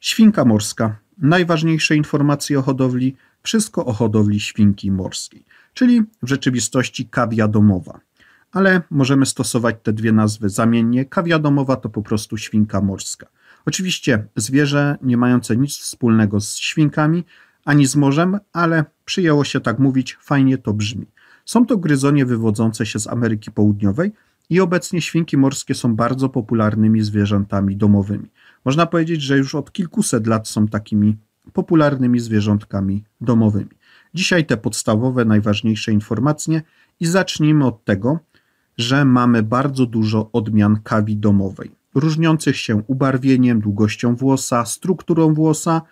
Świnka morska. Najważniejsze informacje o hodowli, wszystko o hodowli świnki morskiej, czyli w rzeczywistości kawia domowa. Ale możemy stosować te dwie nazwy zamiennie. Kawia domowa to po prostu świnka morska. Oczywiście zwierzę nie mające nic wspólnego z świnkami ani z morzem, ale przyjęło się tak mówić, fajnie to brzmi. Są to gryzonie wywodzące się z Ameryki Południowej i obecnie świnki morskie są bardzo popularnymi zwierzętami domowymi. Można powiedzieć, że już od kilkuset lat są takimi popularnymi zwierzątkami domowymi. Dzisiaj te podstawowe, najważniejsze informacje i zacznijmy od tego, że mamy bardzo dużo odmian kawi domowej, różniących się ubarwieniem, długością włosa, strukturą włosa.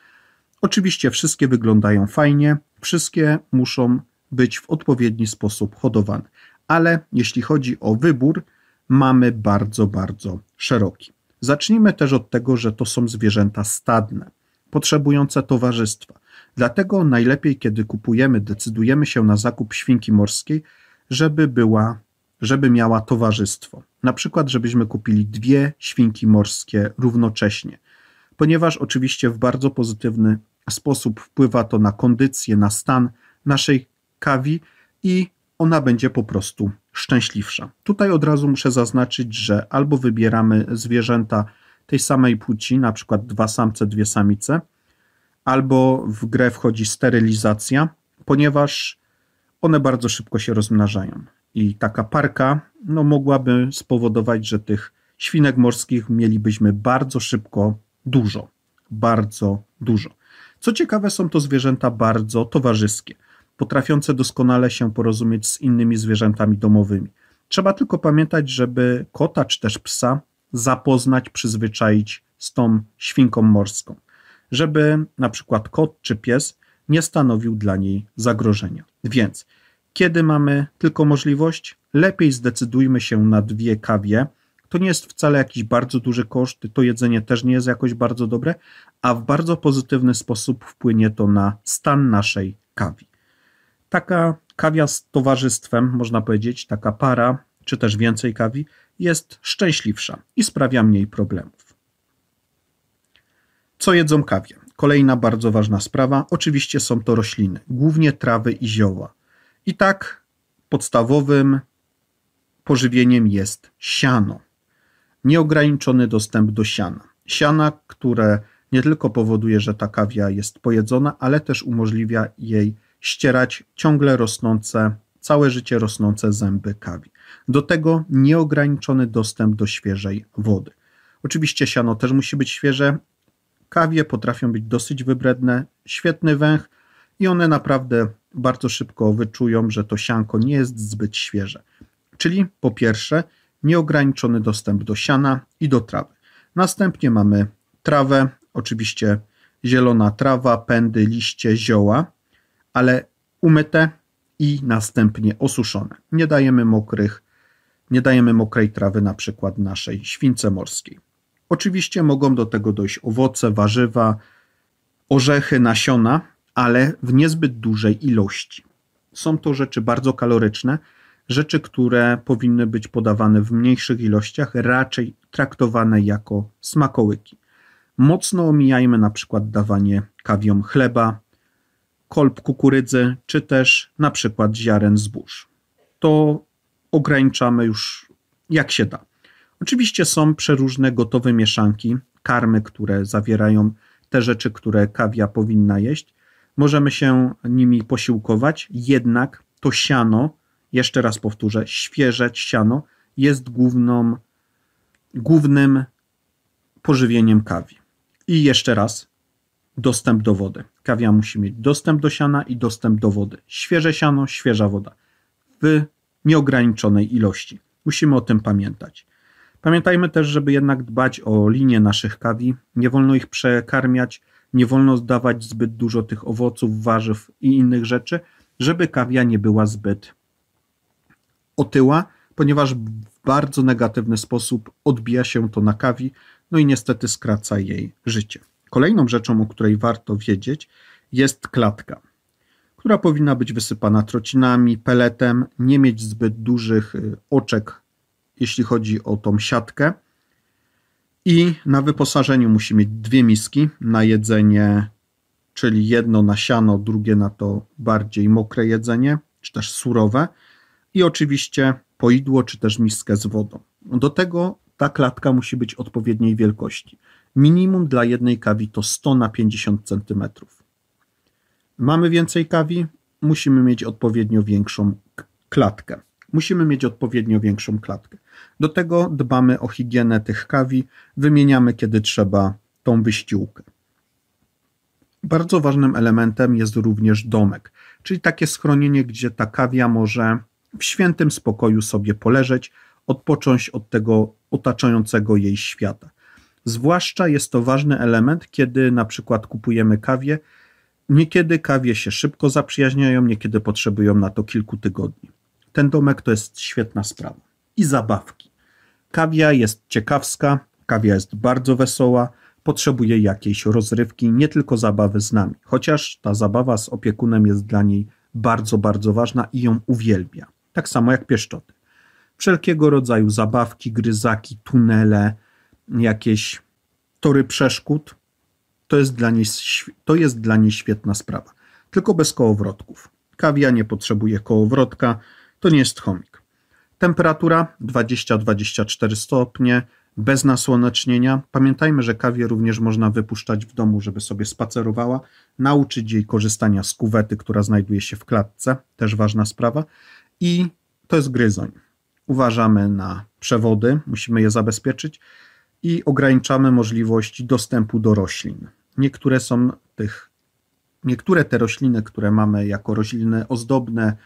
Oczywiście wszystkie wyglądają fajnie, wszystkie muszą być w odpowiedni sposób hodowane, ale jeśli chodzi o wybór, mamy bardzo, bardzo szeroki. Zacznijmy też od tego, że to są zwierzęta stadne, potrzebujące towarzystwa. Dlatego najlepiej, kiedy kupujemy, decydujemy się na zakup świnki morskiej, żeby była, żeby miała towarzystwo. Na przykład, żebyśmy kupili dwie świnki morskie równocześnie, ponieważ oczywiście w bardzo pozytywny sposób wpływa to na kondycję, na stan naszej kawi i ona będzie po prostu szczęśliwsza. Tutaj od razu muszę zaznaczyć, że albo wybieramy zwierzęta tej samej płci, na przykład dwa samce, dwie samice, albo w grę wchodzi sterylizacja, ponieważ one bardzo szybko się rozmnażają. I taka parka no, mogłaby spowodować, że tych świnek morskich mielibyśmy bardzo szybko dużo. Bardzo dużo. Co ciekawe, są to zwierzęta bardzo towarzyskie potrafiące doskonale się porozumieć z innymi zwierzętami domowymi. Trzeba tylko pamiętać, żeby kota czy też psa zapoznać, przyzwyczaić z tą świnką morską, żeby na przykład kot czy pies nie stanowił dla niej zagrożenia. Więc kiedy mamy tylko możliwość, lepiej zdecydujmy się na dwie kawie. To nie jest wcale jakiś bardzo duży koszt, to jedzenie też nie jest jakoś bardzo dobre, a w bardzo pozytywny sposób wpłynie to na stan naszej kawi. Taka kawia z towarzystwem, można powiedzieć, taka para, czy też więcej kawi, jest szczęśliwsza i sprawia mniej problemów. Co jedzą kawie? Kolejna bardzo ważna sprawa, oczywiście są to rośliny, głównie trawy i zioła. I tak podstawowym pożywieniem jest siano. Nieograniczony dostęp do siana. Siana, które nie tylko powoduje, że ta kawia jest pojedzona, ale też umożliwia jej ścierać ciągle rosnące, całe życie rosnące zęby kawi. Do tego nieograniczony dostęp do świeżej wody. Oczywiście siano też musi być świeże. Kawie potrafią być dosyć wybredne, świetny węch i one naprawdę bardzo szybko wyczują, że to sianko nie jest zbyt świeże. Czyli po pierwsze nieograniczony dostęp do siana i do trawy. Następnie mamy trawę, oczywiście zielona trawa, pędy, liście, zioła ale umyte i następnie osuszone. Nie dajemy mokrych, nie dajemy mokrej trawy na przykład naszej śwince morskiej. Oczywiście mogą do tego dojść owoce, warzywa, orzechy, nasiona, ale w niezbyt dużej ilości. Są to rzeczy bardzo kaloryczne, rzeczy, które powinny być podawane w mniejszych ilościach, raczej traktowane jako smakołyki. Mocno omijajmy na przykład dawanie kawiom chleba, kolb kukurydzy, czy też na przykład ziaren zbóż. To ograniczamy już jak się da. Oczywiście są przeróżne gotowe mieszanki, karmy, które zawierają te rzeczy, które kawia powinna jeść. Możemy się nimi posiłkować, jednak to siano, jeszcze raz powtórzę, świeże siano jest główną, głównym pożywieniem kawi. I jeszcze raz, dostęp do wody. Kawia musi mieć dostęp do siana i dostęp do wody. Świeże siano, świeża woda w nieograniczonej ilości. Musimy o tym pamiętać. Pamiętajmy też, żeby jednak dbać o linie naszych kawi. Nie wolno ich przekarmiać, nie wolno zdawać zbyt dużo tych owoców, warzyw i innych rzeczy, żeby kawia nie była zbyt otyła, ponieważ w bardzo negatywny sposób odbija się to na kawi, no i niestety skraca jej życie. Kolejną rzeczą, o której warto wiedzieć, jest klatka, która powinna być wysypana trocinami, peletem, nie mieć zbyt dużych y, oczek, jeśli chodzi o tą siatkę. I na wyposażeniu musi mieć dwie miski na jedzenie, czyli jedno na siano, drugie na to bardziej mokre jedzenie, czy też surowe. I oczywiście poidło, czy też miskę z wodą. Do tego ta klatka musi być odpowiedniej wielkości. Minimum dla jednej kawi to 100 na 50 cm. Mamy więcej kawi, musimy mieć odpowiednio większą klatkę. Musimy mieć odpowiednio większą klatkę. Do tego dbamy o higienę tych kawi, wymieniamy kiedy trzeba tą wyściółkę. Bardzo ważnym elementem jest również domek, czyli takie schronienie, gdzie ta kawia może w świętym spokoju sobie poleżeć, odpocząć od tego otaczającego jej świata. Zwłaszcza jest to ważny element, kiedy na przykład kupujemy kawie. Niekiedy kawie się szybko zaprzyjaźniają, niekiedy potrzebują na to kilku tygodni. Ten domek to jest świetna sprawa. I zabawki. Kawia jest ciekawska, kawia jest bardzo wesoła, potrzebuje jakiejś rozrywki, nie tylko zabawy z nami, chociaż ta zabawa z opiekunem jest dla niej bardzo, bardzo ważna i ją uwielbia. Tak samo jak pieszczoty. Wszelkiego rodzaju zabawki, gryzaki, tunele, jakieś tory przeszkód, to jest dla niej, to jest dla niej świetna sprawa. Tylko bez kołowrotków. Kawia nie potrzebuje kołowrotka, to nie jest chomik. Temperatura 20-24 stopnie, bez nasłonecznienia. Pamiętajmy, że kawię również można wypuszczać w domu, żeby sobie spacerowała, nauczyć jej korzystania z kuwety, która znajduje się w klatce, też ważna sprawa. I to jest gryzoń. Uważamy na przewody, musimy je zabezpieczyć i ograniczamy możliwości dostępu do roślin. Niektóre są tych, niektóre te rośliny, które mamy jako rośliny ozdobne,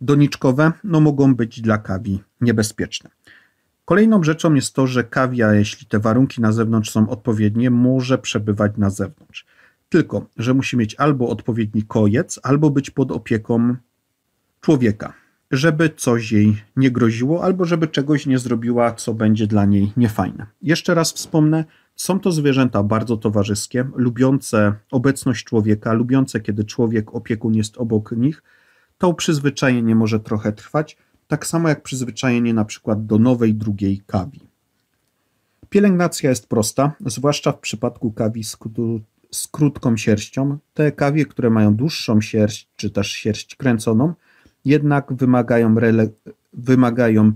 doniczkowe, no mogą być dla kawi niebezpieczne. Kolejną rzeczą jest to, że kawia, jeśli te warunki na zewnątrz są odpowiednie, może przebywać na zewnątrz. Tylko, że musi mieć albo odpowiedni kojec, albo być pod opieką człowieka żeby coś jej nie groziło albo żeby czegoś nie zrobiła, co będzie dla niej niefajne. Jeszcze raz wspomnę, są to zwierzęta bardzo towarzyskie, lubiące obecność człowieka, lubiące, kiedy człowiek, opiekun jest obok nich. To przyzwyczajenie może trochę trwać, tak samo jak przyzwyczajenie na przykład do nowej, drugiej kawi. Pielęgnacja jest prosta, zwłaszcza w przypadku kawi z, z krótką sierścią. Te kawie, które mają dłuższą sierść, czy też sierść kręconą, jednak wymagają, rele, wymagają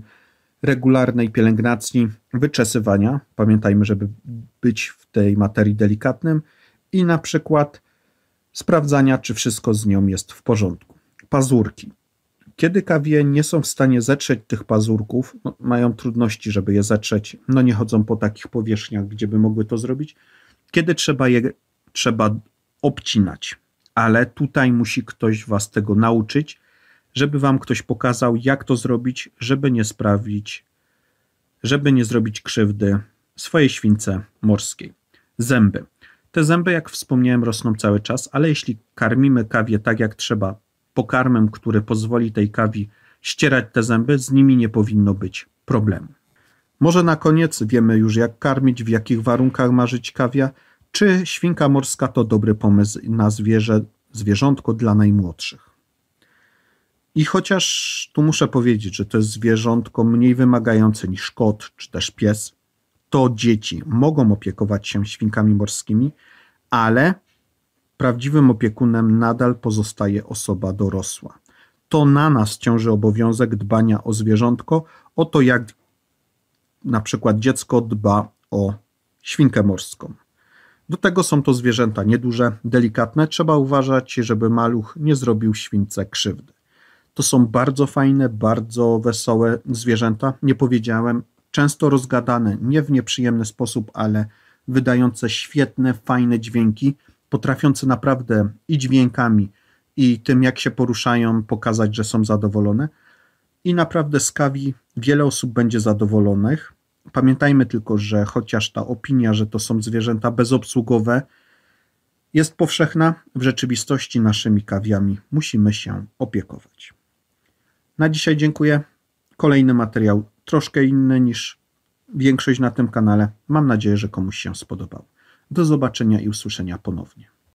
regularnej pielęgnacji, wyczesywania. Pamiętajmy, żeby być w tej materii delikatnym i na przykład sprawdzania, czy wszystko z nią jest w porządku. Pazurki. Kiedy kawie nie są w stanie zetrzeć tych pazurków, no, mają trudności, żeby je zetrzeć, no nie chodzą po takich powierzchniach, gdzie by mogły to zrobić, kiedy trzeba je trzeba obcinać. Ale tutaj musi ktoś was tego nauczyć, żeby wam ktoś pokazał, jak to zrobić, żeby nie sprawić, żeby nie zrobić krzywdy swojej śwince morskiej. Zęby. Te zęby, jak wspomniałem, rosną cały czas, ale jeśli karmimy kawie tak jak trzeba, pokarmem, który pozwoli tej kawi ścierać te zęby, z nimi nie powinno być problemu. Może na koniec wiemy już jak karmić, w jakich warunkach ma żyć kawia, czy świnka morska to dobry pomysł na zwierzę, zwierzątko dla najmłodszych. I chociaż tu muszę powiedzieć, że to jest zwierzątko mniej wymagające niż kot czy też pies, to dzieci mogą opiekować się świnkami morskimi, ale prawdziwym opiekunem nadal pozostaje osoba dorosła. To na nas ciąży obowiązek dbania o zwierzątko, o to jak na przykład dziecko dba o świnkę morską. Do tego są to zwierzęta nieduże, delikatne, trzeba uważać, żeby maluch nie zrobił śwince krzywdy. To są bardzo fajne, bardzo wesołe zwierzęta. Nie powiedziałem, często rozgadane, nie w nieprzyjemny sposób, ale wydające świetne, fajne dźwięki, potrafiące naprawdę i dźwiękami, i tym, jak się poruszają, pokazać, że są zadowolone. I naprawdę z kawi wiele osób będzie zadowolonych. Pamiętajmy tylko, że chociaż ta opinia, że to są zwierzęta bezobsługowe, jest powszechna, w rzeczywistości naszymi kawiami musimy się opiekować. Na dzisiaj dziękuję. Kolejny materiał, troszkę inny niż większość na tym kanale. Mam nadzieję, że komuś się spodobał. Do zobaczenia i usłyszenia ponownie.